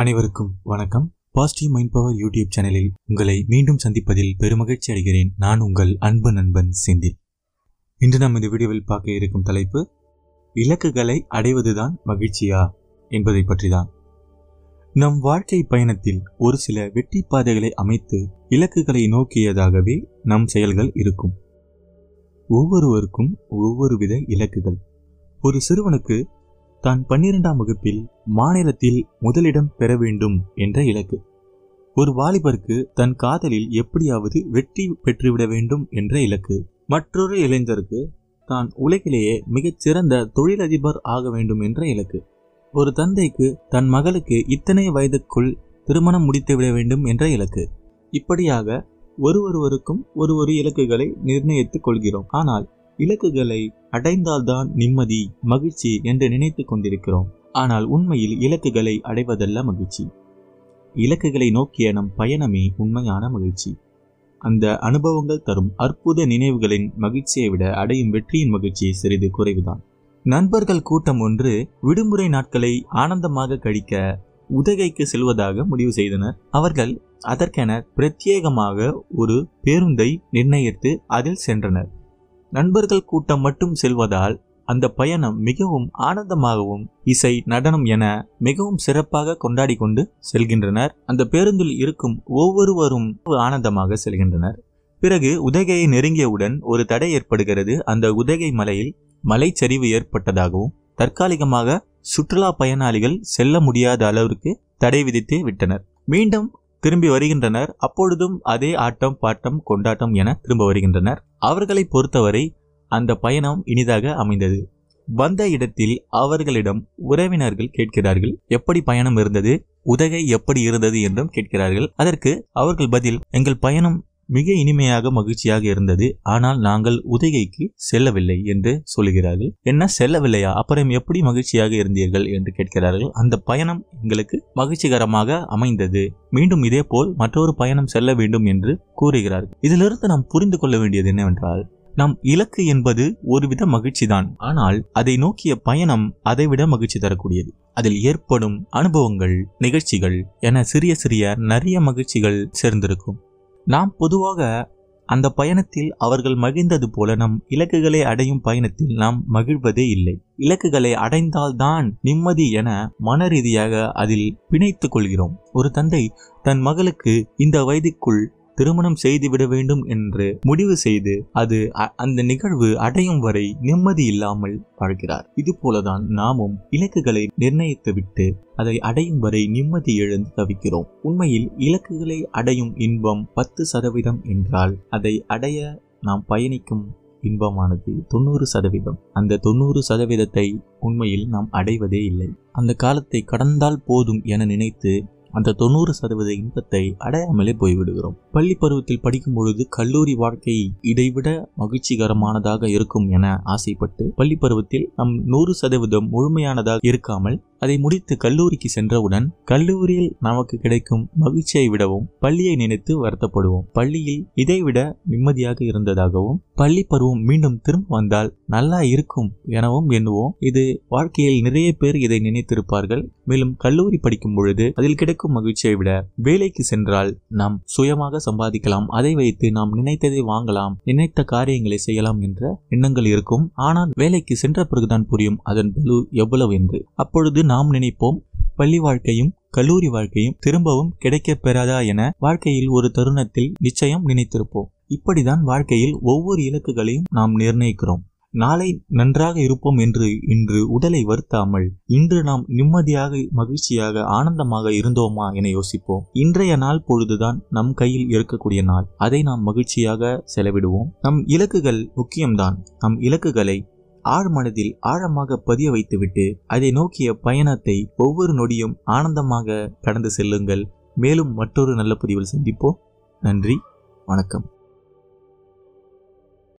அனைவருக்கும் வணக்கம் positive mind power YouTube சேனலில் உங்களை மீண்டும் சந்திப்பதில் பெருமகிழ்ச்சி அடைகிறேன் நான் உங்கள் அன்பு நண்பன் செந்தில் இன்று நாம் இந்த வீடியோவில் பார்க்க இருக்கும் தலைப்பு இலக்குகளை அடைவதுதான் மகிழ்ச்சியா என்பதை பற்றிதான் நம் வாழ்க்கை பயணத்தில் ஒரு சில வெற்றி பாதைகளை அமைத்து இலக்குகளை நோக்கியதாகவே நம் செயல்கள் இருக்கும் ஒவ்வொருவருக்கும் ஒவ்வொரு வித இலக்குகள் ஒரு சிறுவனுக்கு தான் பன்னிரெண்டாம் வகுப்பில் மாநிலத்தில் முதலிடம் பெற வேண்டும் என்ற இலக்கு ஒரு வாலிபருக்கு தன் காதலில் எப்படியாவது வெற்றி பெற்றுவிட வேண்டும் என்ற இலக்கு மற்றொரு இளைஞருக்கு தான் உலகிலேயே மிகச்சிறந்த தொழிலதிபர் ஆக வேண்டும் என்ற இலக்கு ஒரு தந்தைக்கு தன் மகளுக்கு இத்தனை வயதுக்குள் திருமணம் முடித்துவிட வேண்டும் என்ற இலக்கு இப்படியாக ஒருவருவருக்கும் ஒரு ஒரு இலக்குகளை நிர்ணயித்துக் கொள்கிறோம் ஆனால் இலக்குகளை அடைந்தால்தான் நிம்மதி மகிழ்ச்சி என்று நினைத்து கொண்டிருக்கிறோம் ஆனால் உண்மையில் இலக்குகளை அடைவதல்ல மகிழ்ச்சி இலக்குகளை நோக்கிய நம் பயணமே உண்மையான மகிழ்ச்சி அந்த அனுபவங்கள் தரும் அற்புத நினைவுகளின் மகிழ்ச்சியை விட அடையும் வெற்றியின் மகிழ்ச்சி சிறிது குறைவுதான் நண்பர்கள் கூட்டம் ஒன்று விடுமுறை நாட்களை ஆனந்தமாக கழிக்க உதகைக்கு செல்வதாக முடிவு செய்தனர் அவர்கள் அதற்கென பிரத்யேகமாக ஒரு பேருந்தை நிர்ணயித்து அதில் சென்றனர் நண்பர்கள் கூட்டம் மட்டும் செல்வதால் அந்த பயணம் மிகவும் ஆனந்தமாகவும் இசை நடனம் என மிகவும் சிறப்பாக கொண்டாடி கொண்டு செல்கின்றனர் அந்த பேருந்தில் இருக்கும் ஒவ்வொருவரும் ஆனந்தமாக செல்கின்றனர் பிறகு உதகையை நெருங்கியவுடன் ஒரு தடை ஏற்படுகிறது அந்த உதகை மலையில் மலைச்சரிவு ஏற்பட்டதாகவும் தற்காலிகமாக சுற்றுலா பயனாளிகள் செல்ல முடியாத அளவிற்கு தடை விதித்து விட்டனர் மீண்டும் திரும்பி வருகின்றனர் அப்பொழுதும் அதே ஆட்டம் பாட்டம் கொண்டாட்டம் என திரும்ப வருகின்றனர் அவர்களை பொறுத்தவரை அந்த பயணம் இனிதாக அமைந்தது வந்த இடத்தில் அவர்களிடம் உறவினர்கள் கேட்கிறார்கள் எப்படி பயணம் இருந்தது உதகை எப்படி இருந்தது என்றும் கேட்கிறார்கள் அதற்கு அவர்கள் பதில் எங்கள் பயணம் மிக இனிமையாக மகிழ்ச்சியாக இருந்தது ஆனால் நாங்கள் உதகைக்கு செல்லவில்லை என்று சொல்லுகிறார்கள் என்ன செல்லவில்லையா அப்புறம் எப்படி மகிழ்ச்சியாக இருந்தீர்கள் என்று கேட்கிறார்கள் அந்த பயணம் எங்களுக்கு மகிழ்ச்சிகரமாக அமைந்தது மீண்டும் இதே போல் மற்றொரு பயணம் செல்ல வேண்டும் என்று கூறுகிறார்கள் இதிலிருந்து நாம் புரிந்து கொள்ள வேண்டியது என்னவென்றால் நம் இலக்கு என்பது ஒருவித மகிழ்ச்சி தான் ஆனால் அதை நோக்கிய பயணம் அதைவிட மகிழ்ச்சி தரக்கூடியது அதில் ஏற்படும் அனுபவங்கள் நிகழ்ச்சிகள் என சிறிய சிறிய நிறைய மகிழ்ச்சிகள் சேர்ந்திருக்கும் நாம் பொதுவாக அந்த பயணத்தில் அவர்கள் மகிழ்ந்தது போல நம் இலக்குகளை அடையும் பயணத்தில் நாம் மகிழ்வதே இல்லை இலக்குகளை அடைந்தால்தான் நிம்மதி என மன ரீதியாக அதில் பிணைத்துக் கொள்கிறோம் ஒரு தந்தை தன் மகளுக்கு இந்த வயதுக்குள் திருமணம் செய்துவிட வேண்டும் என்று முடிவு செய்து அது அந்த நிகழ்வு அடையும் வரை நிம்மதி இல்லாமல் வாழ்கிறார் இது போலதான் நாமும் இலக்குகளை நிர்ணயித்துவிட்டு அதை அடையும் வரை நிம்மதி எழுந்து தவிக்கிறோம் உண்மையில் இலக்குகளை அடையும் இன்பம் பத்து சதவீதம் என்றால் அதை அடைய நாம் பயணிக்கும் இன்பமானது தொண்ணூறு சதவீதம் அந்த தொண்ணூறு சதவீதத்தை உண்மையில் நாம் அடைவதே இல்லை அந்த காலத்தை கடந்தால் போதும் என நினைத்து அந்த தொண்ணூறு சதவீத இன்பத்தை அடையாமலே போய்விடுகிறோம் பள்ளி பருவத்தில் படிக்கும் பொழுது கல்லூரி வாழ்க்கை இதைவிட மகிழ்ச்சிகரமானதாக இருக்கும் என ஆசைப்பட்டு பள்ளி பருவத்தில் நம் நூறு சதவீதம் முழுமையானதாக இருக்காமல் அதை முடித்து கல்லூரிக்கு சென்றவுடன் கல்லூரியில் நமக்கு கிடைக்கும் மகிழ்ச்சியை விடவும் பள்ளியை நினைத்து வருத்தப்படுவோம் பள்ளியில் இதைவிட நிம்மதியாக இருந்ததாகவும் பள்ளி பருவம் மீண்டும் திரும்ப வந்தால் நல்லா இருக்கும் எனவும் எண்ணுவோம் இது வாழ்க்கையில் நிறைய பேர் இதை நினைத்திருப்பார்கள் மேலும் கல்லூரி படிக்கும் பொழுது அதில் கிடைக்கும் மகிழ்ச்சியை விட வேலைக்கு சென்றால் நாம் சுயமாக சம்பாதிக்கலாம் அதை வைத்து நாம் நினைத்ததை வாங்கலாம் நினைத்த காரியங்களை செய்யலாம் என்ற எண்ணங்கள் இருக்கும் ஆனால் வேலைக்கு சென்ற பிறகுதான் புரியும் அதன் பலு எவ்வளவு என்று அப்பொழுது நாம் நினைப்போம் பள்ளி வாழ்க்கையும் கல்லூரி வாழ்க்கையும் திரும்பவும் கிடைக்கப் பெறாதா என வாழ்க்கையில் ஒரு தருணத்தில் நிச்சயம் நினைத்திருப்போம் இப்படிதான் வாழ்க்கையில் ஒவ்வொரு இலக்குகளையும் நாம் நிர்ணயிக்கிறோம் நாளை நன்றாக இருப்போம் என்று இன்று உடலை வருத்தாமல் இன்று நாம் நிம்மதியாக மகிழ்ச்சியாக ஆனந்தமாக இருந்தோமா என யோசிப்போம் இன்றைய நாள் பொழுதுதான் நம் கையில் இருக்கக்கூடிய நாள் அதை நாம் மகிழ்ச்சியாக செலவிடுவோம் நம் இலக்குகள் முக்கியம்தான் நம் இலக்குகளை ஆழ்மனதில் ஆழமாக பதிய வைத்துவிட்டு அதை நோக்கிய பயணத்தை ஒவ்வொரு நொடியும் ஆனந்தமாக கடந்து செல்லுங்கள் மேலும் மற்றொரு நல்ல பதிவில் சந்திப்போம் நன்றி வணக்கம்